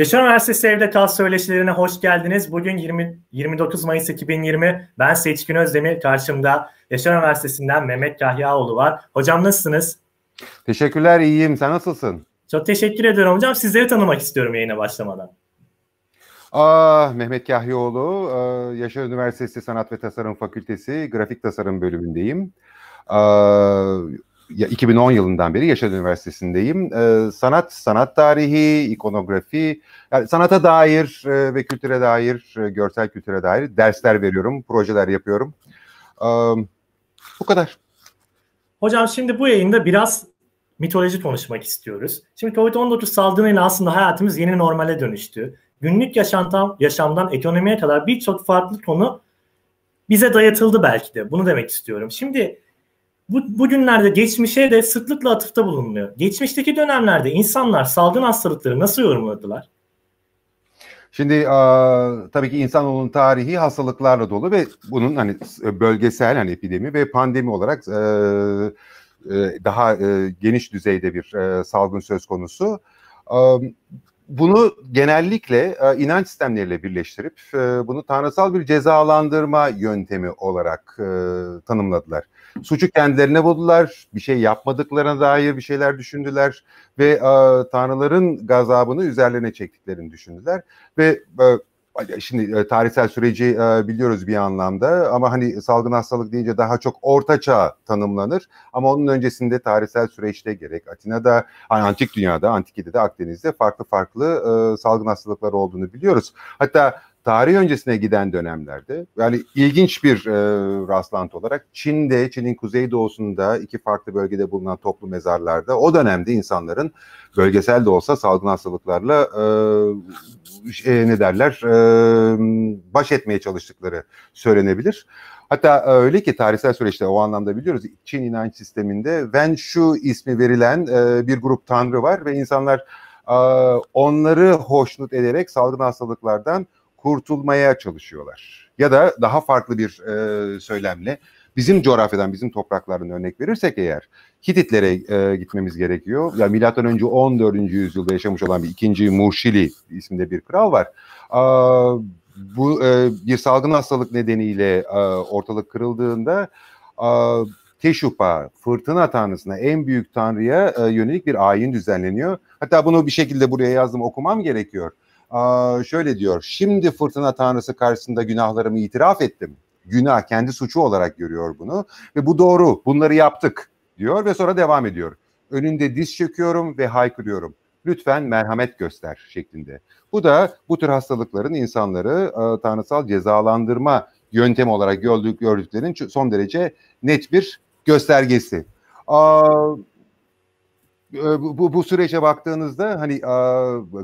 Yaşar Üniversitesi Evde Kal Söyleşilerine hoş geldiniz. Bugün 20, 29 Mayıs 2020. Ben Seçkin Özdemir. Karşımda Yaşar Üniversitesi'nden Mehmet Kahyaoğlu var. Hocam nasılsınız? Teşekkürler, iyiyim. Sen nasılsın? Çok teşekkür ediyorum hocam. Sizleri tanımak istiyorum yayına başlamadan. Aa, ah, Mehmet Kahyaoğlu, ah, Yaşar Üniversitesi Sanat ve Tasarım Fakültesi Grafik Tasarım bölümündeyim. Aa, ah, 2010 yılından beri Yaşar Üniversitesi'ndeyim. E, sanat, sanat tarihi, ikonografi, yani sanata dair e, ve kültüre dair, e, görsel kültüre dair dersler veriyorum, projeler yapıyorum. E, bu kadar. Hocam şimdi bu yayında biraz mitoloji konuşmak istiyoruz. Şimdi Covid-19 salgınıyla aslında hayatımız yeni normale dönüştü. Günlük yaşantam, yaşamdan ekonomiye kadar birçok farklı konu bize dayatıldı belki de. Bunu demek istiyorum. Şimdi bu, bugünlerde geçmişe de sıklıkla atıfta bulunuyor. Geçmişteki dönemlerde insanlar salgın hastalıkları nasıl yorumladılar? Şimdi e, tabii ki insanoğlunun tarihi hastalıklarla dolu ve bunun hani bölgesel hani epidemi ve pandemi olarak e, e, daha e, geniş düzeyde bir e, salgın söz konusu. E, bunu genellikle e, inanç sistemleriyle birleştirip e, bunu tanrısal bir cezalandırma yöntemi olarak e, tanımladılar. Suçu kendilerine buldular. Bir şey yapmadıklarına dair bir şeyler düşündüler ve e, tanrıların gazabını üzerlerine çektiklerini düşündüler ve e, Şimdi e, tarihsel süreci e, biliyoruz bir anlamda ama hani salgın hastalık deyince daha çok orta çağ tanımlanır. Ama onun öncesinde tarihsel süreçte gerek Atina'da, hani antik dünyada, antikide de Akdeniz'de farklı farklı e, salgın hastalıklar olduğunu biliyoruz. Hatta tarih öncesine giden dönemlerde yani ilginç bir e, rastlantı olarak Çin'de, Çin'in kuzeydoğusunda iki farklı bölgede bulunan toplu mezarlarda o dönemde insanların bölgesel de olsa salgın hastalıklarla e, e, ne derler e, baş etmeye çalıştıkları söylenebilir. Hatta öyle ki tarihsel süreçte o anlamda biliyoruz Çin inanç sisteminde Wen Shu ismi verilen e, bir grup tanrı var ve insanlar e, onları hoşnut ederek salgın hastalıklardan kurtulmaya çalışıyorlar. Ya da daha farklı bir e, söylemle bizim coğrafyadan, bizim topraklardan örnek verirsek eğer Hititlere e, gitmemiz gerekiyor. Ya yani milattan önce 14. yüzyılda yaşamış olan bir ikinci Murşili isminde bir kral var. Aa, bu e, bir salgın hastalık nedeniyle e, ortalık kırıldığında e, Teşupa, fırtına tanrısına, en büyük tanrıya e, yönelik bir ayin düzenleniyor. Hatta bunu bir şekilde buraya yazdım, okumam gerekiyor şöyle diyor. Şimdi fırtına tanrısı karşısında günahlarımı itiraf ettim. Günah kendi suçu olarak görüyor bunu ve bu doğru. Bunları yaptık diyor ve sonra devam ediyor. Önünde diz çöküyorum ve haykırıyorum. Lütfen merhamet göster şeklinde. Bu da bu tür hastalıkların insanları e, tanrısal cezalandırma yöntemi olarak gördük, gördüklerinin son derece net bir göstergesi. Aa, ee, bu, bu sürece baktığınızda hani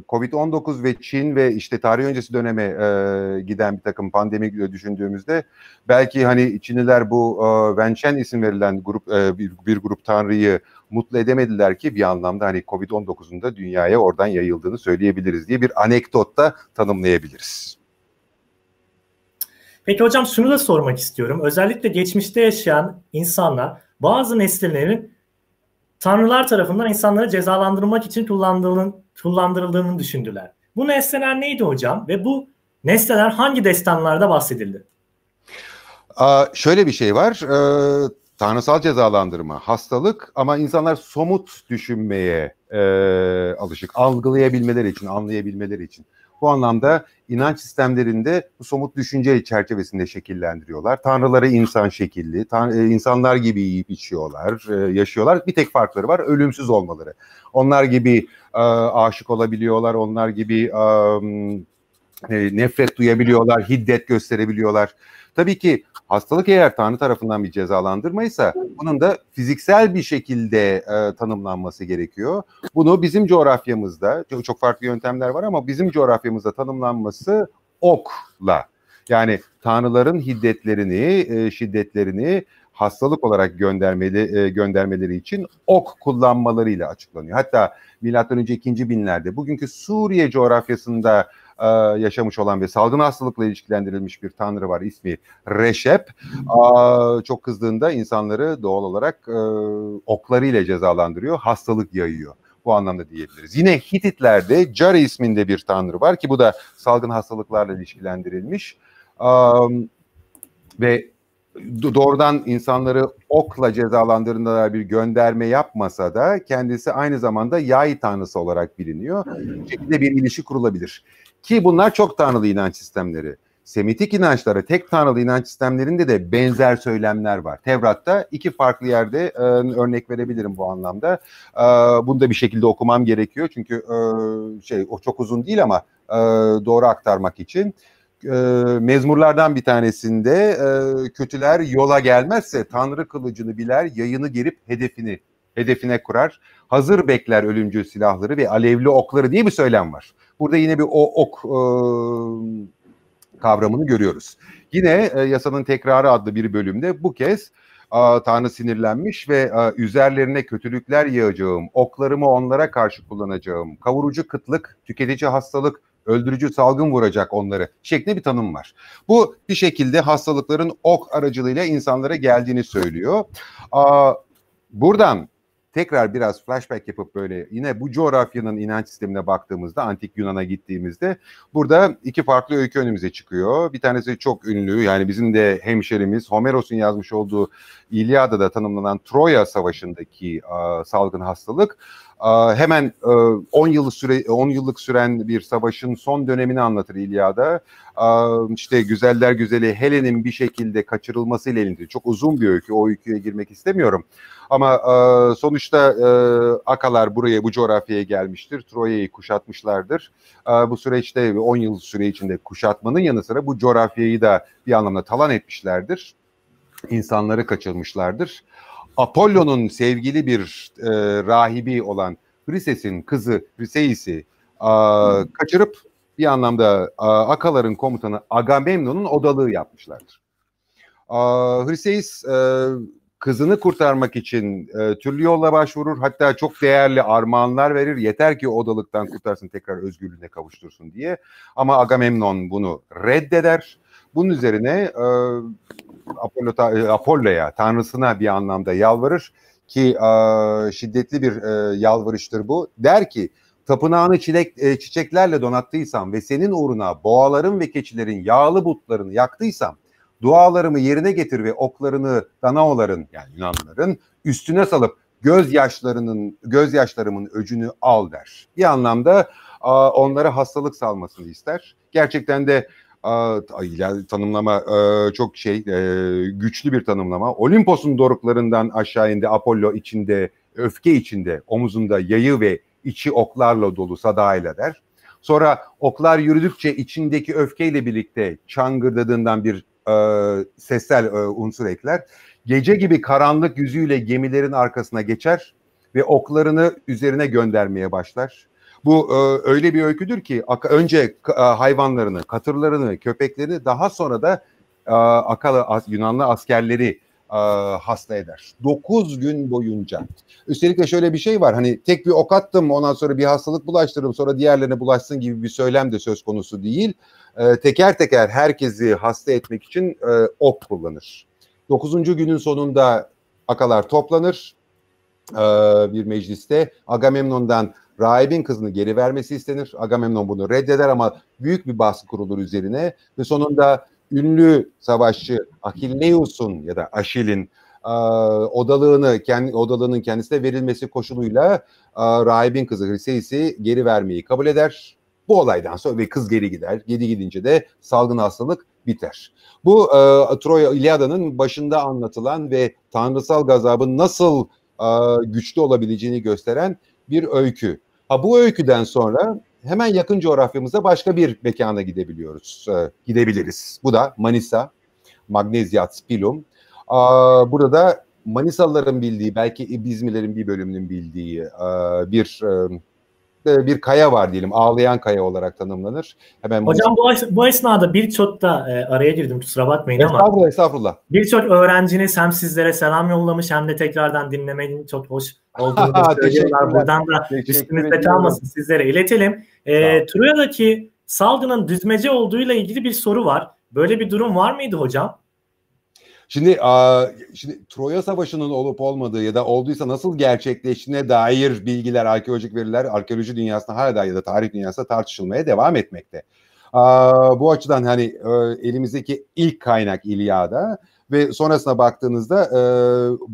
Covid-19 ve Çin ve işte tarih öncesi döneme e, giden bir takım pandemi düşündüğümüzde belki hani Çinliler bu e, Wenchen isim verilen grup e, bir, bir grup tanrıyı mutlu edemediler ki bir anlamda hani Covid-19'un da dünyaya oradan yayıldığını söyleyebiliriz diye bir anekdotta tanımlayabiliriz. Peki hocam şunu da sormak istiyorum. Özellikle geçmişte yaşayan insanlar bazı nesnelerin tanrılar tarafından insanları cezalandırmak için kullandırıldığını düşündüler. Bu nesneler neydi hocam ve bu nesneler hangi destanlarda bahsedildi? Aa, şöyle bir şey var. Ee, tanrısal cezalandırma hastalık ama insanlar somut düşünmeye e, alışık. Algılayabilmeleri için, anlayabilmeleri için. Bu anlamda inanç sistemlerinde bu somut düşünce çerçevesinde şekillendiriyorlar. Tanrıları insan şekilli, tan- e, insanlar gibi yiyip içiyorlar, e, yaşıyorlar. Bir tek farkları var ölümsüz olmaları. Onlar gibi e, aşık olabiliyorlar, onlar gibi e, nefret duyabiliyorlar, hiddet gösterebiliyorlar. Tabii ki hastalık eğer Tanrı tarafından bir cezalandırmaysa bunun da fiziksel bir şekilde e, tanımlanması gerekiyor. Bunu bizim coğrafyamızda çok, çok farklı yöntemler var ama bizim coğrafyamızda tanımlanması okla. Yani tanrıların hiddetlerini, e, şiddetlerini hastalık olarak göndermeli e, göndermeleri için ok kullanmalarıyla açıklanıyor. Hatta milattan önce ikinci binlerde bugünkü Suriye coğrafyasında e, yaşamış olan ve salgın hastalıkla ilişkilendirilmiş bir tanrı var. İsmi Reşep. E, çok kızdığında insanları doğal olarak e, oklarıyla cezalandırıyor. Hastalık yayıyor bu anlamda diyebiliriz. Yine Hititlerde Jari isminde bir tanrı var ki bu da salgın hastalıklarla ilişkilendirilmiş. Um, ve doğrudan insanları okla cezalandırdığı bir gönderme yapmasa da kendisi aynı zamanda yay tanrısı olarak biliniyor. Bu şekilde bir ilişki kurulabilir. Ki bunlar çok tanrılı inanç sistemleri. Semitik inançlara, tek tanrılı inanç sistemlerinde de benzer söylemler var. Tevrat'ta iki farklı yerde e, örnek verebilirim bu anlamda. E, bunu da bir şekilde okumam gerekiyor çünkü e, şey o çok uzun değil ama e, doğru aktarmak için e, mezmurlardan bir tanesinde e, kötüler yola gelmezse Tanrı kılıcını biler yayını gerip hedefini hedefine kurar. Hazır bekler ölümcül silahları ve alevli okları diye bir söylem var. Burada yine bir o ok e, kavramını görüyoruz. Yine e, yasanın tekrarı adlı bir bölümde bu kez e, Tanrı sinirlenmiş ve e, üzerlerine kötülükler yağacağım, oklarımı onlara karşı kullanacağım, kavurucu kıtlık, tüketici hastalık, öldürücü salgın vuracak onları şeklinde bir tanım var. Bu bir şekilde hastalıkların ok aracılığıyla insanlara geldiğini söylüyor. Aa, buradan tekrar biraz flashback yapıp böyle yine bu coğrafyanın inanç sistemine baktığımızda antik Yunan'a gittiğimizde burada iki farklı öykü önümüze çıkıyor. Bir tanesi çok ünlü yani bizim de hemşerimiz Homeros'un yazmış olduğu İlyada'da tanımlanan Troya Savaşı'ndaki a, salgın hastalık hemen 10 e, yıllık süre 10 yıllık süren bir savaşın son dönemini anlatır İlyada. İşte güzeller güzeli Helen'in bir şekilde kaçırılması ile ilgili çok uzun bir öykü. O öyküye girmek istemiyorum. Ama sonuçta e, Akalar buraya bu coğrafyaya gelmiştir. Troya'yı kuşatmışlardır. Bu süreçte 10 yıl süre içinde kuşatmanın yanı sıra bu coğrafyayı da bir anlamda talan etmişlerdir. İnsanları kaçırmışlardır. Apollo'nun sevgili bir e, rahibi olan Prises'in kızı Priseis'i e, kaçırıp bir anlamda e, Akalar'ın komutanı Agamemnon'un odalığı yapmışlardır. E, Hriseis e, kızını kurtarmak için e, türlü yolla başvurur. Hatta çok değerli armağanlar verir. Yeter ki odalıktan kurtarsın tekrar özgürlüğüne kavuştursun diye. Ama Agamemnon bunu reddeder. Bunun üzerine e, Apollo, e, Apollo'ya, tanrısına bir anlamda yalvarır ki e, şiddetli bir e, yalvarıştır bu. Der ki tapınağını çilek, e, çiçeklerle donattıysam ve senin uğruna boğaların ve keçilerin yağlı butlarını yaktıysam dualarımı yerine getir ve oklarını Danaoların yani Yunanların üstüne salıp gözyaşlarının gözyaşlarımın öcünü al der. Bir anlamda onlara hastalık salmasını ister. Gerçekten de ya, tanımlama e, çok şey e, güçlü bir tanımlama. Olimpos'un doruklarından aşağı indi Apollo içinde öfke içinde omuzunda yayı ve içi oklarla dolu sadayla der. Sonra oklar yürüdükçe içindeki öfkeyle birlikte çangırdadığından bir e, sessel e, unsur ekler. Gece gibi karanlık yüzüyle gemilerin arkasına geçer ve oklarını üzerine göndermeye başlar. Bu e, öyle bir öyküdür ki önce e, hayvanlarını, katırlarını, köpeklerini daha sonra da e, Akalı as, Yunanlı askerleri e, hasta eder. 9 gün boyunca. Üstelik de şöyle bir şey var. Hani tek bir ok attım ondan sonra bir hastalık bulaştırırım, sonra diğerlerine bulaşsın gibi bir söylem de söz konusu değil. E, teker teker herkesi hasta etmek için e, ok kullanır. 9. günün sonunda akalar toplanır e, bir mecliste. Agamemnon'dan Rahibin kızını geri vermesi istenir. Agamemnon bunu reddeder ama büyük bir baskı kurulur üzerine ve sonunda ünlü savaşçı Akilleus'un ya da Aşil'in odalığını kendi odalığının kendisine verilmesi koşuluyla a, rahibin kızı Hriseis'i geri vermeyi kabul eder. Bu olaydan sonra ve kız geri gider. Geri gidince de salgın hastalık biter. Bu e, Troya İlyada'nın başında anlatılan ve tanrısal gazabın nasıl e, güçlü olabileceğini gösteren bir öykü. Ha bu öyküden sonra hemen yakın coğrafyamıza başka bir mekana gidebiliyoruz. E, gidebiliriz. Bu da Manisa, Magnezyat Spilum. E, burada da Manisalıların bildiği, belki İzmirlerin bir bölümünün bildiği e, bir e, e, bir kaya var diyelim. Ağlayan kaya olarak tanımlanır. Hemen Hocam bu, bu esnada birçok da e, araya girdim kusura bakmayın estağfurullah, ama. Estağfurullah estağfurullah. Birçok öğrenciniz hem sizlere selam yollamış hem de tekrardan dinlemeyi çok hoş olduğunu söylüyorlar. Buradan da üstünüzde kalmasın sizlere iletelim. E, ee, Troya'daki salgının düzmece olduğuyla ilgili bir soru var. Böyle bir durum var mıydı hocam? Şimdi, a, şimdi Troya Savaşı'nın olup olmadığı ya da olduysa nasıl gerçekleştiğine dair bilgiler, arkeolojik veriler, arkeoloji dünyasında hala da ya da tarih dünyasında tartışılmaya devam etmekte. A, bu açıdan hani e, elimizdeki ilk kaynak İlyada ve sonrasına baktığınızda e,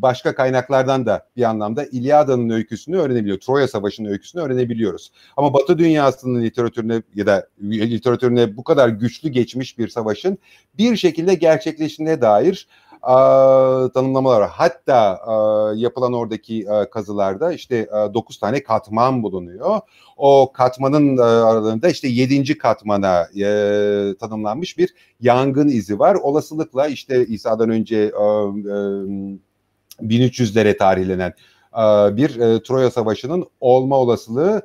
başka kaynaklardan da bir anlamda İlyada'nın öyküsünü öğrenebiliyor. Troya Savaşı'nın öyküsünü öğrenebiliyoruz. Ama Batı dünyasının literatürüne ya da literatürüne bu kadar güçlü geçmiş bir savaşın bir şekilde gerçekleşine dair tanımlamalar var. Hatta yapılan oradaki kazılarda işte 9 tane katman bulunuyor. O katmanın aralarında işte 7. katmana e, tanımlanmış bir yangın izi var. Olasılıkla işte İsa'dan önce 1300'lere e, tarihlenen bir e, Troya Savaşı'nın olma olasılığı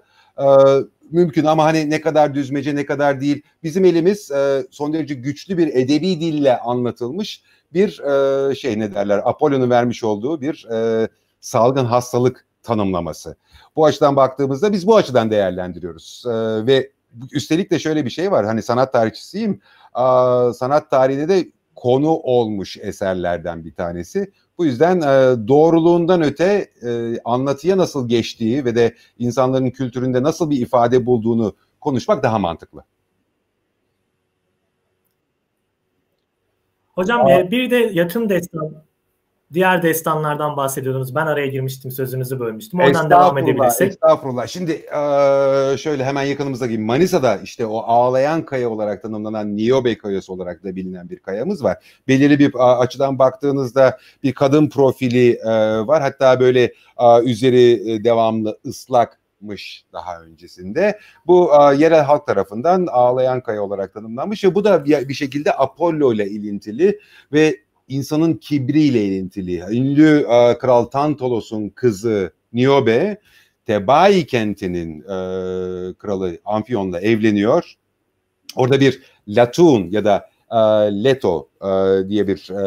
mümkün ama hani ne kadar düzmece ne kadar değil. Bizim elimiz son derece güçlü bir edebi dille anlatılmış bir e, şey ne derler Apollo'nun vermiş olduğu bir e, salgın hastalık tanımlaması. Bu açıdan baktığımızda biz bu açıdan değerlendiriyoruz e, ve üstelik de şöyle bir şey var hani sanat tarihçisiyim e, sanat tarihinde de konu olmuş eserlerden bir tanesi. Bu yüzden e, doğruluğundan öte e, anlatıya nasıl geçtiği ve de insanların kültüründe nasıl bir ifade bulduğunu konuşmak daha mantıklı. Hocam Aa. E, bir de yatım destan, diğer destanlardan bahsediyordunuz. Ben araya girmiştim, sözünüzü bölmüştüm. Oradan devam edebilirsek. Estağfurullah. Şimdi e, şöyle hemen yakınımızda gibi Manisa'da işte o ağlayan kaya olarak tanımlanan Niyobe kayası olarak da bilinen bir kayamız var. Belirli bir açıdan baktığınızda bir kadın profili e, var. Hatta böyle üzeri devamlı ıslak yapmış daha öncesinde. Bu e, yerel halk tarafından Ağlayan Kaya olarak tanımlanmış ve bu da bir, bir şekilde Apollo ile ilintili ve insanın kibriyle ilintili. Ünlü e, Kral Tantolos'un kızı Niobe Tebai kentinin e, kralı Amfion'la evleniyor. Orada bir Latun ya da e, Leto e, diye bir e,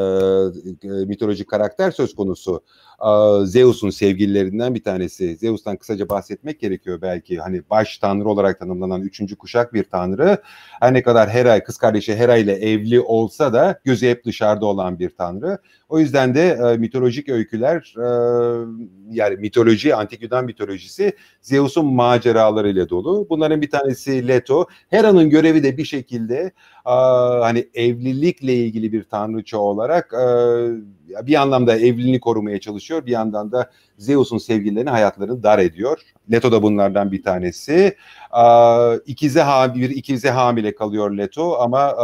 e mitolojik karakter söz konusu. Zeus'un sevgililerinden bir tanesi. Zeus'tan kısaca bahsetmek gerekiyor belki. Hani baş tanrı olarak tanımlanan üçüncü kuşak bir tanrı. Her ne kadar Hera, kız kardeşi Hera ile evli olsa da gözü hep dışarıda olan bir tanrı. O yüzden de e, mitolojik öyküler e, yani mitoloji, antik Yunan mitolojisi Zeus'un maceralarıyla dolu. Bunların bir tanesi Leto. Hera'nın görevi de bir şekilde e, hani evlilikle ilgili bir tanrıça olarak e, bir anlamda evliliğini korumaya çalışıyor geçiyor. Bir yandan da Zeus'un sevgililerini hayatlarını dar ediyor. Leto da bunlardan bir tanesi. İkize bir ikize hamile kalıyor Leto ama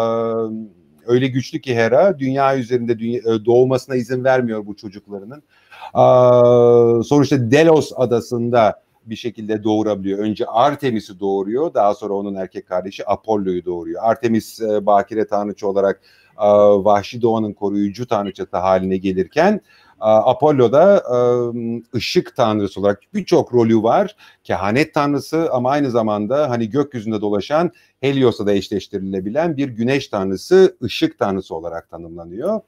öyle güçlü ki Hera dünya üzerinde dünya, e, doğmasına izin vermiyor bu çocuklarının. sonuçta Delos adasında bir şekilde doğurabiliyor. Önce Artemis'i doğuruyor, daha sonra onun erkek kardeşi Apollo'yu doğuruyor. Artemis e, bakire tanrıçı olarak vahşi doğanın koruyucu tanrıçası haline gelirken Apollo'da ıı, ışık tanrısı olarak birçok rolü var. Kehanet tanrısı ama aynı zamanda hani gökyüzünde dolaşan Helios'a da eşleştirilebilen bir güneş tanrısı, ışık tanrısı olarak tanımlanıyor.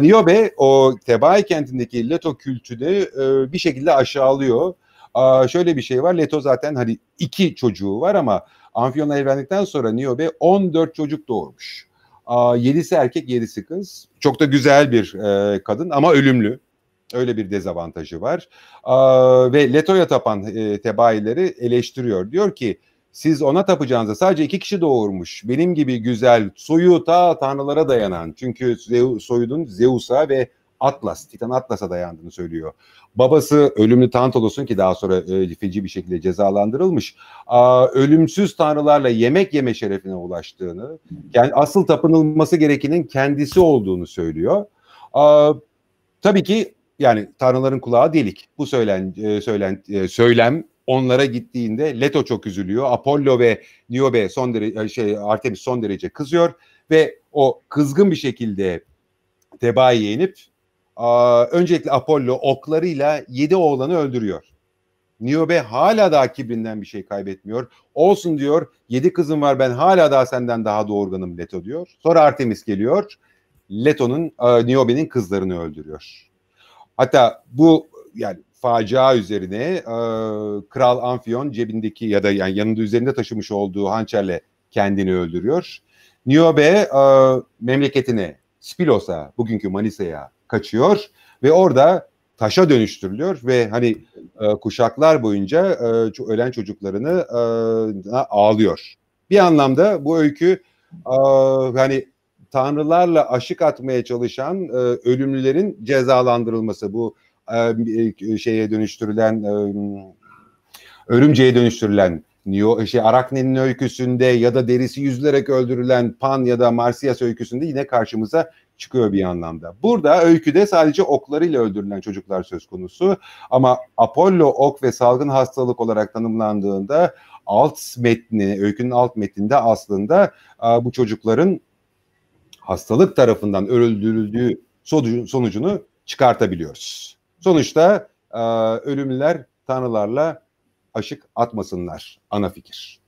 Niobe o Tebai kentindeki Leto kültünü ıı, bir şekilde aşağılıyor. Aa, şöyle bir şey var. Leto zaten hani iki çocuğu var ama Amfion'la evlendikten sonra Niobe 14 çocuk doğurmuş. Aa, yedisi erkek, yedisi kız. Çok da güzel bir e, kadın ama ölümlü. Öyle bir dezavantajı var. ve Leto'ya tapan e, tebaileri eleştiriyor. Diyor ki siz ona tapacağınıza sadece iki kişi doğurmuş. Benim gibi güzel, soyu ta tanrılara dayanan. Çünkü Zeus, Zeus'a ve Atlas, Titan Atlas'a dayandığını söylüyor. Babası ölümlü Tantalos'un ki daha sonra e, feci bir şekilde cezalandırılmış. A, ölümsüz tanrılarla yemek yeme şerefine ulaştığını, yani asıl tapınılması gerekenin kendisi olduğunu söylüyor. A, tabii ki yani tanrıların kulağı delik. Bu söylen, e, söylen e, söylem onlara gittiğinde Leto çok üzülüyor. Apollo ve Niobe son derece şey Artemis son derece kızıyor ve o kızgın bir şekilde tebaayı yenip öncelikle Apollo oklarıyla yedi oğlanı öldürüyor. Niobe hala da kibrinden bir şey kaybetmiyor. Olsun diyor. Yedi kızım var ben hala daha senden daha doğurganım Leto diyor. Sonra Artemis geliyor. Leto'nun e, Niobe'nin kızlarını öldürüyor. Hatta bu yani facia üzerine e, Kral Amfion cebindeki ya da yani yanında üzerinde taşımış olduğu hançerle kendini öldürüyor. Niobe e, memleketine, Spilos'a, bugünkü Manisa'ya kaçıyor ve orada taşa dönüştürülüyor ve hani e, kuşaklar boyunca e, ölen çocuklarını e, ağlıyor. Bir anlamda bu öykü e, hani tanrılarla aşık atmaya çalışan e, ölümlülerin cezalandırılması bu e, e şeye dönüştürülen e, örümceğe dönüştürülen şey, Arakne'nin öyküsünde ya da derisi yüzülerek öldürülen Pan ya da Marsyas öyküsünde yine karşımıza çıkıyor bir anlamda. Burada öyküde sadece oklarıyla öldürülen çocuklar söz konusu ama Apollo ok ve salgın hastalık olarak tanımlandığında alt metni, öykünün alt metninde aslında bu çocukların hastalık tarafından öldürüldüğü sonucunu çıkartabiliyoruz. Sonuçta ölümler tanrılarla aşık atmasınlar. Ana fikir.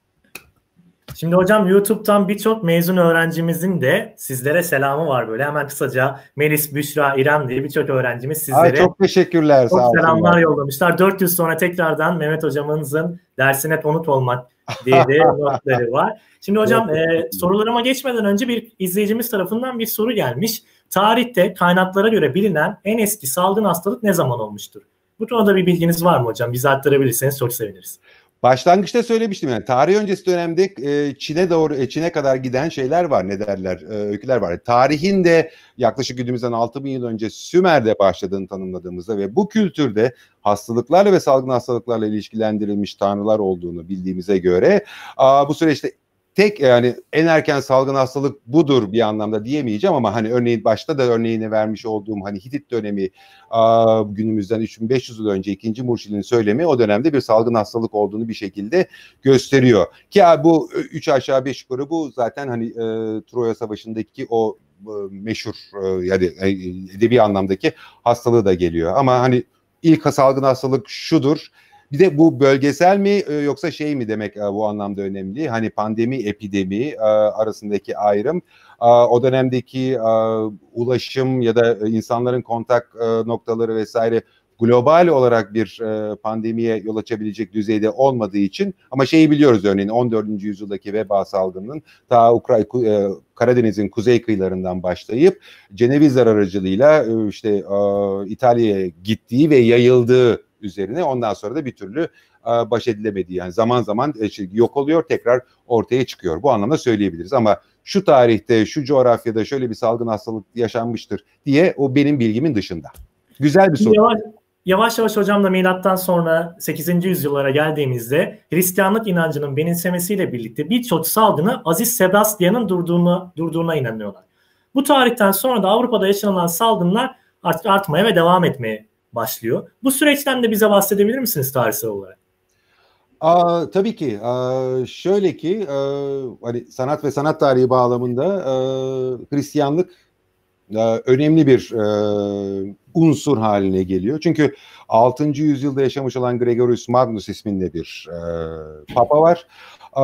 Şimdi hocam YouTube'dan birçok mezun öğrencimizin de sizlere selamı var böyle. Hemen kısaca Melis, Büşra, İrem diye birçok öğrencimiz sizlere Ay çok teşekkürler. Çok sağ selamlar yollamışlar. 400 sonra tekrardan Mehmet hocamızın dersine konut olmak diye de notları var. Şimdi hocam e, sorularıma geçmeden önce bir izleyicimiz tarafından bir soru gelmiş. Tarihte kaynaklara göre bilinen en eski salgın hastalık ne zaman olmuştur? Bu konuda bir bilginiz var mı hocam? Bizi aktarabilirseniz çok seviniriz. Başlangıçta söylemiştim yani tarih öncesi dönemde e, Çin'e doğru e, Çin'e kadar giden şeyler var ne derler e, öyküler var. Tarihin de yaklaşık günümüzden 6000 yıl önce Sümer'de başladığını tanımladığımızda ve bu kültürde hastalıklarla ve salgın hastalıklarla ilişkilendirilmiş tanrılar olduğunu bildiğimize göre a, bu süreçte tek yani en erken salgın hastalık budur bir anlamda diyemeyeceğim ama hani örneğin başta da örneğini vermiş olduğum hani Hitit dönemi günümüzden 3500 yıl önce 2. Murşid'in söylemi o dönemde bir salgın hastalık olduğunu bir şekilde gösteriyor. Ki bu 3 aşağı 5 yukarı bu zaten hani e, Troya Savaşı'ndaki o e, meşhur e, yani edebi anlamdaki hastalığı da geliyor. Ama hani ilk salgın hastalık şudur bir de bu bölgesel mi e, yoksa şey mi demek e, bu anlamda önemli? Hani pandemi, epidemi e, arasındaki ayrım. O dönemdeki ulaşım ya da insanların kontak noktaları vesaire global olarak bir e, pandemiye yol açabilecek düzeyde olmadığı için ama şeyi biliyoruz örneğin 14. yüzyıldaki veba salgınının ta Ukray Karadeniz'in kuzey kıyılarından başlayıp ceneviz aracılığıyla işte İtalya'ya gittiği ve yayıldığı üzerine. Ondan sonra da bir türlü e, baş edilemediği yani zaman zaman e, şey, yok oluyor tekrar ortaya çıkıyor. Bu anlamda söyleyebiliriz ama şu tarihte şu coğrafyada şöyle bir salgın hastalık yaşanmıştır diye o benim bilgimin dışında. Güzel bir soru. Yavaş, yavaş yavaş da milattan sonra 8. yüzyıllara geldiğimizde Hristiyanlık inancının benimsemesiyle birlikte birçok salgını Aziz Sebastian'ın durduğuna, durduğuna inanıyorlar. Bu tarihten sonra da Avrupa'da yaşanılan salgınlar art, artmaya ve devam etmeye başlıyor. Bu süreçten de bize bahsedebilir misiniz tarihsel olarak? Aa, tabii ki. Aa, şöyle ki e, hani sanat ve sanat tarihi bağlamında e, Hristiyanlık e, önemli bir e, unsur haline geliyor. Çünkü 6. yüzyılda yaşamış olan Gregorius Magnus isminde bir e, papa var. E,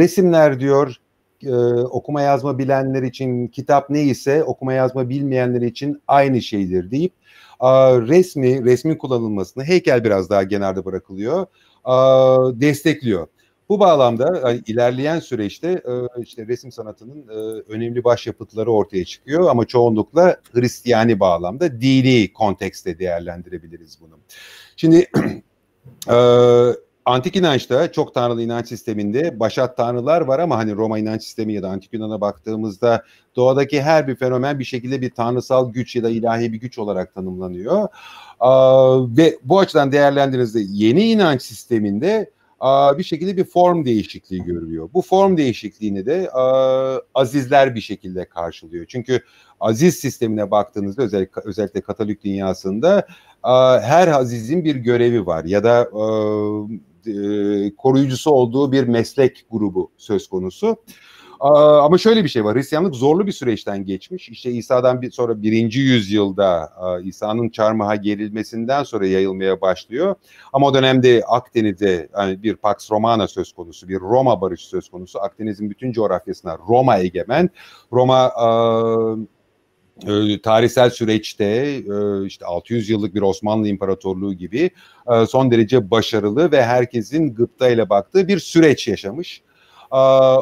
resimler diyor, e, okuma yazma bilenler için kitap neyse okuma yazma bilmeyenler için aynı şeydir deyip e, resmi, resmin kullanılmasını heykel biraz daha genelde bırakılıyor, e, destekliyor. Bu bağlamda yani ilerleyen süreçte e, işte resim sanatının e, önemli başyapıtları ortaya çıkıyor ama çoğunlukla Hristiyani bağlamda dini kontekste değerlendirebiliriz bunu. Şimdi e, Antik inançta çok tanrılı inanç sisteminde başat tanrılar var ama hani Roma inanç sistemi ya da Antik Yunan'a baktığımızda doğadaki her bir fenomen bir şekilde bir tanrısal güç ya da ilahi bir güç olarak tanımlanıyor. Aa, ve bu açıdan değerlendirinizde yeni inanç sisteminde aa, bir şekilde bir form değişikliği görülüyor. Bu form değişikliğini de aa, azizler bir şekilde karşılıyor. Çünkü aziz sistemine baktığınızda özellikle, özellikle Katolik dünyasında her azizin bir görevi var ya da e, koruyucusu olduğu bir meslek grubu söz konusu. ama şöyle bir şey var. Hristiyanlık zorlu bir süreçten geçmiş. İşte İsa'dan bir, sonra birinci yüzyılda İsa'nın çarmıha gerilmesinden sonra yayılmaya başlıyor. Ama o dönemde Akdeniz'de yani bir Pax Romana söz konusu, bir Roma barışı söz konusu. Akdeniz'in bütün coğrafyasına Roma egemen. Roma... E, e, tarihsel süreçte e, işte 600 yıllık bir Osmanlı İmparatorluğu gibi e, son derece başarılı ve herkesin gıpta ile baktığı bir süreç yaşamış. E,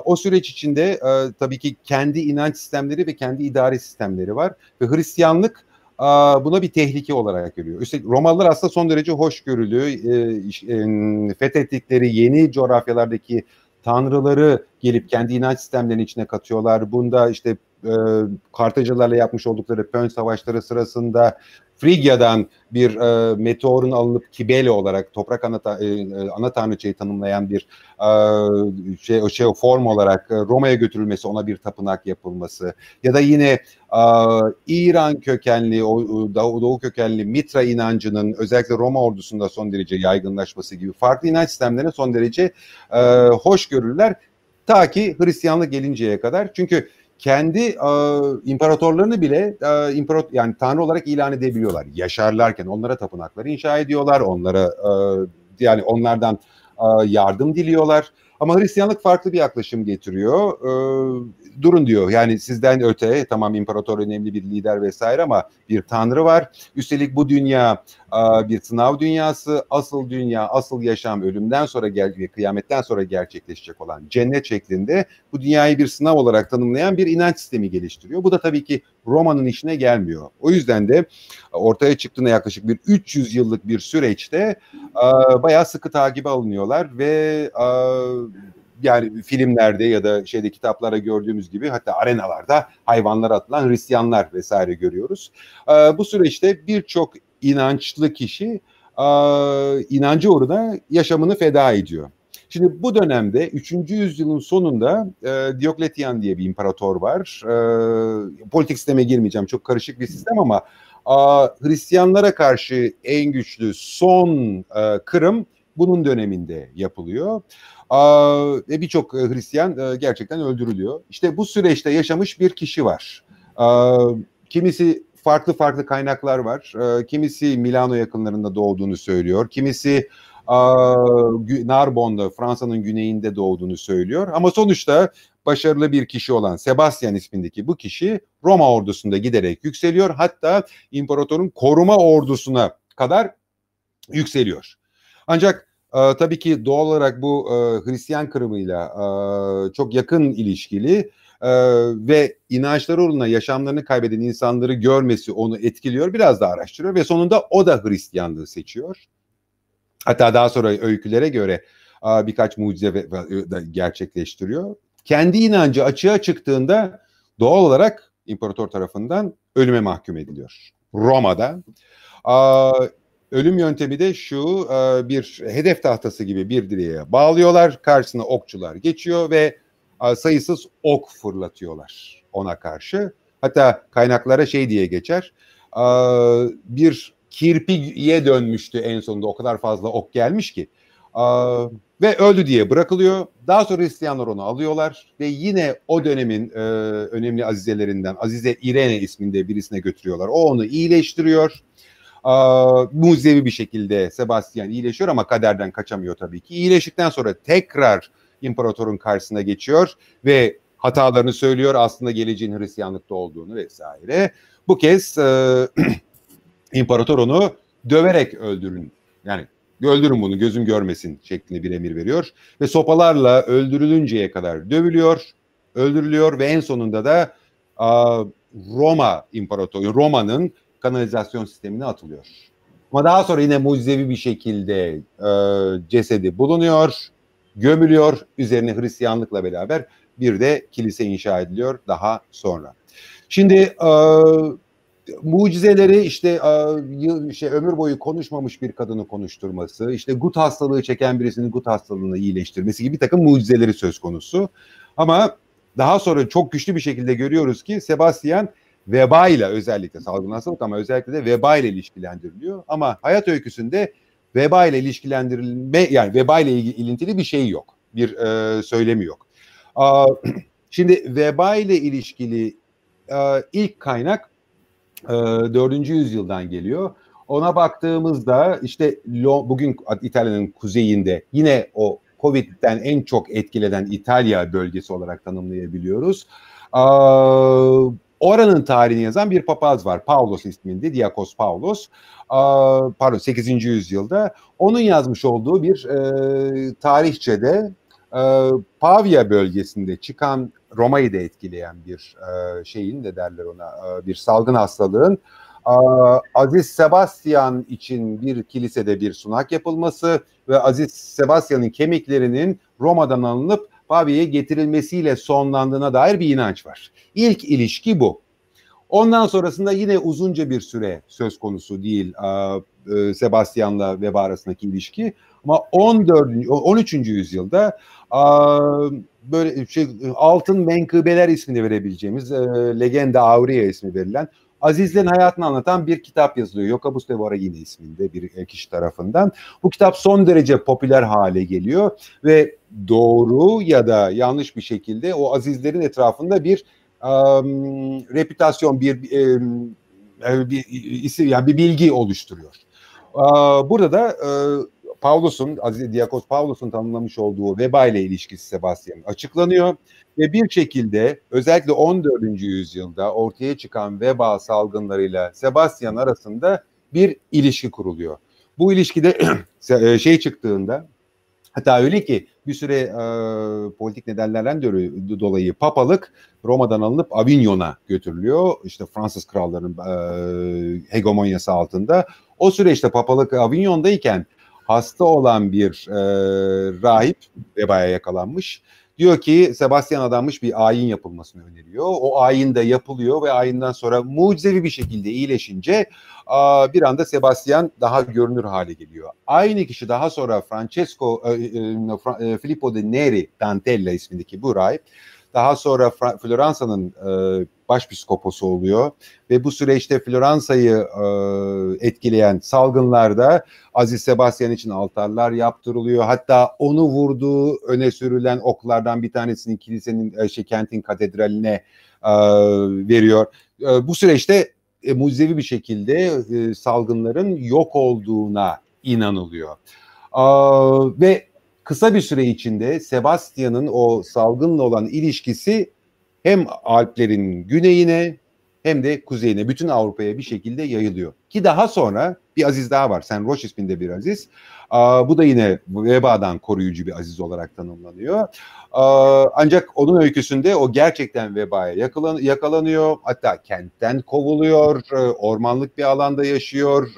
o süreç içinde e, tabii ki kendi inanç sistemleri ve kendi idari sistemleri var ve Hristiyanlık e, buna bir tehlike olarak görüyor. Üstelik Romalılar aslında son derece hoşgörülü, e, e fethettikleri yeni coğrafyalardaki tanrıları gelip kendi inanç sistemlerinin içine katıyorlar. Bunda işte e, Kartacılarla yapmış oldukları Pön savaşları sırasında Frigya'dan bir e, meteorun alınıp Kibele olarak toprak ana, e, e, ana tanrıçayı tanımlayan bir e, şey, şey form olarak e, Roma'ya götürülmesi, ona bir tapınak yapılması ya da yine e, İran kökenli, o, Doğu, Doğu kökenli Mitra inancının özellikle Roma ordusunda son derece yaygınlaşması gibi farklı inanç sistemlerine son derece e, hoşgörülüler ta ki Hristiyanlık gelinceye kadar. Çünkü kendi e, imparatorlarını bile e, imparator yani tanrı olarak ilan edebiliyorlar. Yaşarlarken onlara tapınaklar inşa ediyorlar, onlara e, yani onlardan e, yardım diliyorlar. Ama Hristiyanlık farklı bir yaklaşım getiriyor. E, durun diyor yani sizden öte tamam imparator önemli bir lider vesaire ama bir tanrı var. Üstelik bu dünya bir sınav dünyası. Asıl dünya, asıl yaşam ölümden sonra gel ve kıyametten sonra gerçekleşecek olan cennet şeklinde bu dünyayı bir sınav olarak tanımlayan bir inanç sistemi geliştiriyor. Bu da tabii ki Roma'nın işine gelmiyor. O yüzden de ortaya çıktığına yaklaşık bir 300 yıllık bir süreçte bayağı sıkı takibi alınıyorlar ve yani filmlerde ya da şeyde kitaplara gördüğümüz gibi hatta arenalarda hayvanlar atılan Hristiyanlar vesaire görüyoruz. Ee, bu süreçte birçok inançlı kişi inancı uğruna yaşamını feda ediyor. Şimdi bu dönemde 3. yüzyılın sonunda e, Diokletian diye bir imparator var. E, politik sisteme girmeyeceğim çok karışık bir sistem ama a, Hristiyanlara karşı en güçlü son e, kırım bunun döneminde yapılıyor. A, ve birçok e, Hristiyan e, gerçekten öldürülüyor. İşte bu süreçte yaşamış bir kişi var. A, kimisi farklı farklı kaynaklar var. Ee, kimisi Milano yakınlarında doğduğunu söylüyor. Kimisi e, Narbon'da Fransa'nın güneyinde doğduğunu söylüyor. Ama sonuçta başarılı bir kişi olan Sebastian ismindeki bu kişi Roma ordusunda giderek yükseliyor. Hatta imparatorun koruma ordusuna kadar yükseliyor. Ancak e, tabii ki doğal olarak bu e, Hristiyan kırımıyla e, çok yakın ilişkili e, ve inançları uğruna yaşamlarını kaybeden insanları görmesi onu etkiliyor. Biraz da araştırıyor ve sonunda o da Hristiyanlığı seçiyor. Hatta daha sonra öykülere göre e, birkaç mucize ve, ve, e, gerçekleştiriyor. Kendi inancı açığa çıktığında doğal olarak imparator tarafından ölüme mahkum ediliyor. Roma'da. E, ölüm yöntemi de şu bir hedef tahtası gibi bir direğe bağlıyorlar. Karşısına okçular geçiyor ve e, sayısız ok fırlatıyorlar ona karşı. Hatta kaynaklara şey diye geçer. E, bir kirpiye dönmüştü en sonunda o kadar fazla ok gelmiş ki. E, ve öldü diye bırakılıyor. Daha sonra Hristiyanlar onu alıyorlar ve yine o dönemin önemli azizelerinden Azize İrene isminde birisine götürüyorlar. O onu iyileştiriyor. Muzevi bir şekilde Sebastian iyileşiyor ama kaderden kaçamıyor tabii ki. İyileştikten sonra tekrar imparatorun karşısına geçiyor ve hatalarını söylüyor aslında geleceğin Hristiyanlıkta olduğunu vesaire. Bu kez e, imparator onu döverek öldürün yani öldürün bunu gözüm görmesin şeklinde bir emir veriyor ve sopalarla öldürülünceye kadar dövülüyor, öldürülüyor ve en sonunda da a, Roma İmparatoru Roma'nın kanalizasyon sistemine atılıyor. Ama daha sonra yine mucizevi bir şekilde e, cesedi bulunuyor gömülüyor. Üzerine Hristiyanlıkla beraber bir de kilise inşa ediliyor daha sonra. Şimdi e, mucizeleri işte e, şey, ömür boyu konuşmamış bir kadını konuşturması, işte gut hastalığı çeken birisinin gut hastalığını iyileştirmesi gibi bir takım mucizeleri söz konusu. Ama daha sonra çok güçlü bir şekilde görüyoruz ki Sebastian veba ile özellikle salgın hastalık ama özellikle de veba ile ilişkilendiriliyor. Ama hayat öyküsünde veba ile ilişkilendirilme yani veba ile ilintili bir şey yok. Bir e, söylemi yok. Aa, şimdi veba ile ilişkili e, ilk kaynak e, 4. yüzyıldan geliyor. Ona baktığımızda işte bugün İtalya'nın kuzeyinde yine o Covid'den en çok etkilenen İtalya bölgesi olarak tanımlayabiliyoruz. Ee, Oranın tarihini yazan bir papaz var. Paulus isminde, Diakos Paulus. Pardon 8. yüzyılda. Onun yazmış olduğu bir e, tarihçede e, Pavia bölgesinde çıkan Roma'yı da etkileyen bir e, şeyin de derler ona e, bir salgın hastalığın e, Aziz Sebastian için bir kilisede bir sunak yapılması ve Aziz Sebastian'ın kemiklerinin Roma'dan alınıp Pavi'ye getirilmesiyle sonlandığına dair bir inanç var. İlk ilişki bu. Ondan sonrasında yine uzunca bir süre söz konusu değil e, Sebastian'la Veba arasındaki ilişki. Ama 14. 13. yüzyılda böyle şey altın menkıbeler ismini verebileceğimiz e, Legenda Aurea ismi verilen Aziz'in hayatını anlatan bir kitap yazılıyor. Yokabus de yine isminde bir e, kişi tarafından. Bu kitap son derece popüler hale geliyor ve doğru ya da yanlış bir şekilde o azizlerin etrafında bir um, reputasyon, bir, um, bir yani bir bilgi oluşturuyor. Uh, burada da uh, Paulus'un, Aziz Diakos Paulus'un tanımlamış olduğu veba ile ilişkisi Sebastian açıklanıyor ve bir şekilde özellikle 14. yüzyılda ortaya çıkan veba salgınlarıyla Sebastian arasında bir ilişki kuruluyor. Bu ilişkide şey çıktığında hatta öyle ki bir süre e, politik nedenlerden dolayı papalık Roma'dan alınıp Avignon'a götürülüyor. İşte Fransız krallarının e, hegemonyası altında. O süreçte papalık Avignon'dayken hasta olan bir e, rahip vebaya yakalanmış Diyor ki Sebastian adanmış bir ayin yapılmasını öneriyor. O ayin de yapılıyor ve ayinden sonra mucizevi bir şekilde iyileşince bir anda Sebastian daha görünür hale geliyor. Aynı kişi daha sonra Francesco e, e, e, Filippo de Neri Dantella ismindeki bu rahip daha sonra Floransa'nın başpiskoposu oluyor ve bu süreçte Floransa'yı e, etkileyen salgınlarda Aziz Sebastian için altarlar yaptırılıyor. Hatta onu vurduğu öne sürülen oklardan bir tanesini kilisenin e, şey kentin katedraline e, veriyor. E, bu süreçte e, mucizevi bir şekilde e, salgınların yok olduğuna inanılıyor. E, ve kısa bir süre içinde Sebastian'ın o salgınla olan ilişkisi hem Alplerin güneyine hem de kuzeyine bütün Avrupa'ya bir şekilde yayılıyor. Ki daha sonra bir aziz daha var. Sen Roche isminde bir aziz. bu da yine vebadan koruyucu bir aziz olarak tanımlanıyor. ancak onun öyküsünde o gerçekten vebaya yakalanıyor. Hatta kentten kovuluyor. E, ormanlık bir alanda yaşıyor.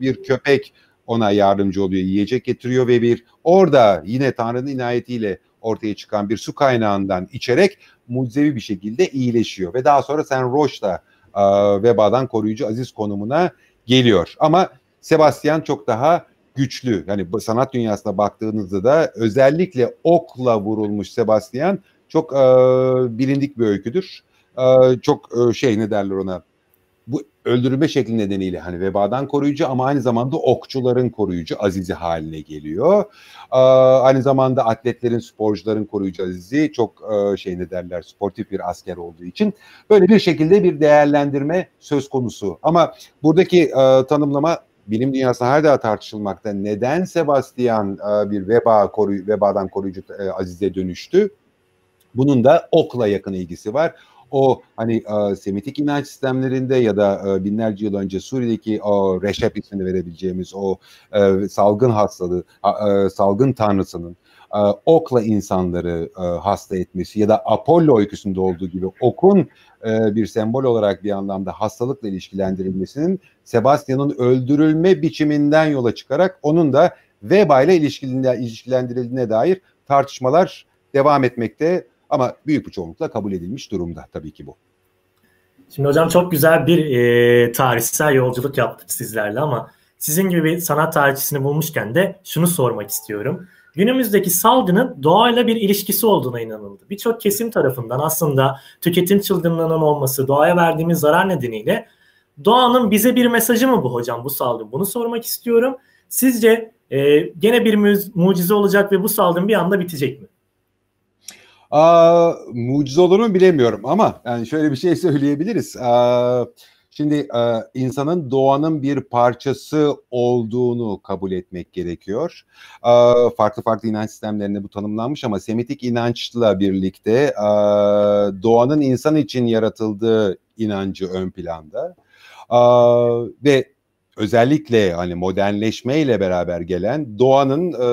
bir köpek ona yardımcı oluyor. Yiyecek getiriyor ve bir orada yine Tanrı'nın inayetiyle ortaya çıkan bir su kaynağından içerek mucizevi bir şekilde iyileşiyor. Ve daha sonra Sen Roche'la e, vebadan koruyucu aziz konumuna geliyor. Ama Sebastian çok daha güçlü. Yani sanat dünyasına baktığınızda da özellikle okla vurulmuş Sebastian çok e, bilindik bir öyküdür. E, çok e, şey ne derler ona öldürme şekli nedeniyle hani vebadan koruyucu ama aynı zamanda okçuların koruyucu azizi haline geliyor. Ee, aynı zamanda atletlerin, sporcuların koruyucu azizi çok e, şey ne derler sportif bir asker olduğu için böyle bir şekilde bir değerlendirme söz konusu. Ama buradaki e, tanımlama bilim dünyasında hala tartışılmakta. Neden Sebastian e, bir veba koru, vebadan koruyucu e, azize dönüştü? Bunun da okla yakın ilgisi var o hani e, Semitik inanç sistemlerinde ya da e, binlerce yıl önce Suriye'deki o Reşep ismini verebileceğimiz o e, salgın hastalığı, e, salgın tanrısının e, okla insanları e, hasta etmesi ya da Apollo öyküsünde olduğu gibi okun e, bir sembol olarak bir anlamda hastalıkla ilişkilendirilmesinin Sebastian'ın öldürülme biçiminden yola çıkarak onun da veba ile ilişkilendirildiğine dair tartışmalar devam etmekte. Ama büyük bir çoğunlukla kabul edilmiş durumda tabii ki bu. Şimdi hocam çok güzel bir e, tarihsel yolculuk yaptık sizlerle ama sizin gibi bir sanat tarihçisini bulmuşken de şunu sormak istiyorum. Günümüzdeki salgının doğayla bir ilişkisi olduğuna inanıldı. Birçok kesim tarafından aslında tüketim çılgınlığının olması, doğaya verdiğimiz zarar nedeniyle doğanın bize bir mesajı mı bu hocam bu salgın? Bunu sormak istiyorum. Sizce e, gene bir mucize olacak ve bu salgın bir anda bitecek mi? Aa, mucize olur mu bilemiyorum ama yani şöyle bir şey söyleyebiliriz. Aa, şimdi e, insanın doğanın bir parçası olduğunu kabul etmek gerekiyor. E, farklı farklı inanç sistemlerinde bu tanımlanmış ama Semitik inançla birlikte e, doğanın insan için yaratıldığı inancı ön planda. E, ve özellikle hani modernleşmeyle beraber gelen doğanın e,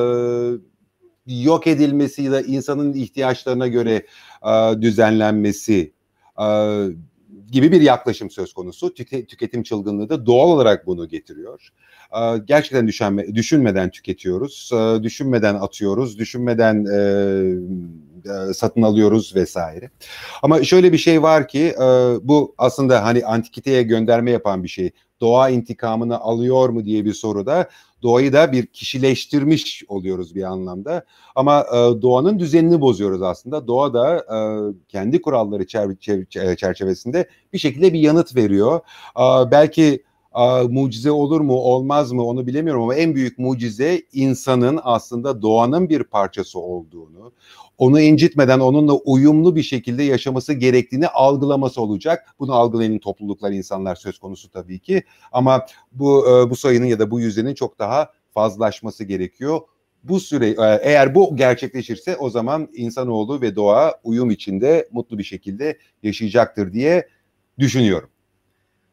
yok edilmesi ya da insanın ihtiyaçlarına göre e, düzenlenmesi e, gibi bir yaklaşım söz konusu. Tüke, tüketim çılgınlığı da doğal olarak bunu getiriyor. E, gerçekten düşünme, düşünmeden tüketiyoruz, e, düşünmeden atıyoruz, düşünmeden e, e, satın alıyoruz vesaire. Ama şöyle bir şey var ki e, bu aslında hani antikiteye gönderme yapan bir şey. Doğa intikamını alıyor mu diye bir soruda doğayı da bir kişileştirmiş oluyoruz bir anlamda. Ama e, doğanın düzenini bozuyoruz aslında. Doğa da e, kendi kuralları çer- çer- çerçevesinde bir şekilde bir yanıt veriyor. E, belki e, mucize olur mu olmaz mı onu bilemiyorum ama en büyük mucize insanın aslında doğanın bir parçası olduğunu, onu incitmeden onunla uyumlu bir şekilde yaşaması gerektiğini algılaması olacak. Bunu algılayan topluluklar, insanlar söz konusu tabii ki ama bu e, bu sayının ya da bu yüzdenin çok daha fazlaşması gerekiyor. Bu süre e, eğer bu gerçekleşirse o zaman insanoğlu ve doğa uyum içinde mutlu bir şekilde yaşayacaktır diye düşünüyorum.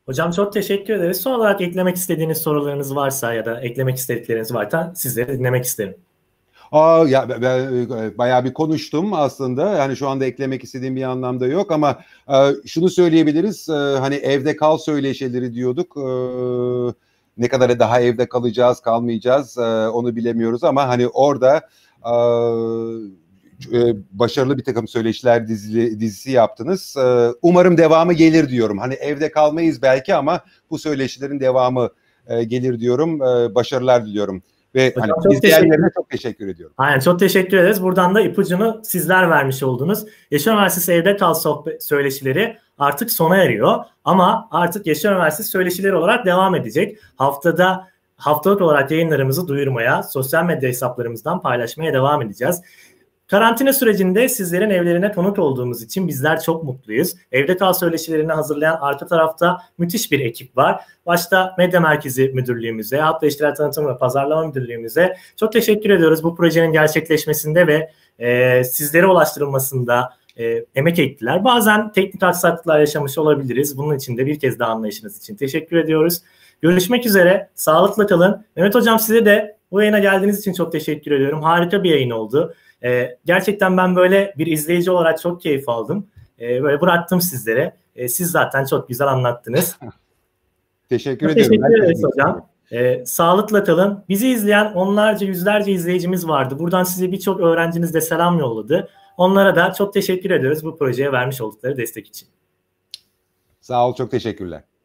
Hocam çok teşekkür ederiz. Son olarak eklemek istediğiniz sorularınız varsa ya da eklemek istedikleriniz varsa sizleri dinlemek isterim. Aa, ya ben, ben bayağı bir konuştum aslında. Yani şu anda eklemek istediğim bir anlamda yok ama e, şunu söyleyebiliriz. E, hani evde kal söyleşileri diyorduk. E, ne kadar daha evde kalacağız, kalmayacağız e, onu bilemiyoruz ama hani orada e, e başarılı bir takım söyleşiler dizili, dizisi yaptınız. E, umarım devamı gelir diyorum. Hani evde kalmayız belki ama bu söyleşilerin devamı e, gelir diyorum. Başarılar diliyorum. Ve hani çok izleyenlerine teşekkür. çok teşekkür ediyorum. Aynen çok teşekkür ederiz. Buradan da ipucunu sizler vermiş oldunuz. Yaşar Üniversitesi Evde Kal sohbet, söyleşileri artık sona eriyor. Ama artık Yaşar Üniversitesi söyleşileri olarak devam edecek. Haftada haftalık olarak yayınlarımızı duyurmaya, sosyal medya hesaplarımızdan paylaşmaya devam edeceğiz. Karantina sürecinde sizlerin evlerine konut olduğumuz için bizler çok mutluyuz. Evde kal söyleşilerini hazırlayan arka tarafta müthiş bir ekip var. Başta Medya Merkezi Müdürlüğümüze, hatta İştirak Tanıtım ve Pazarlama Müdürlüğümüze çok teşekkür ediyoruz bu projenin gerçekleşmesinde ve e, sizlere ulaştırılmasında e, emek ettiler. Bazen teknik aksaklıklar yaşamış olabiliriz. Bunun için de bir kez daha anlayışınız için teşekkür ediyoruz. Görüşmek üzere. Sağlıkla kalın. Mehmet Hocam size de bu yayına geldiğiniz için çok teşekkür ediyorum. Harika bir yayın oldu. E, gerçekten ben böyle bir izleyici olarak çok keyif aldım. E, böyle bıraktım sizlere. E, siz zaten çok güzel anlattınız. teşekkür ederim. Teşekkür ederiz hocam. E, sağlıkla kalın. Bizi izleyen onlarca yüzlerce izleyicimiz vardı. Buradan size birçok öğrenciniz de selam yolladı. Onlara da çok teşekkür ediyoruz bu projeye vermiş oldukları destek için. Sağ ol, çok teşekkürler.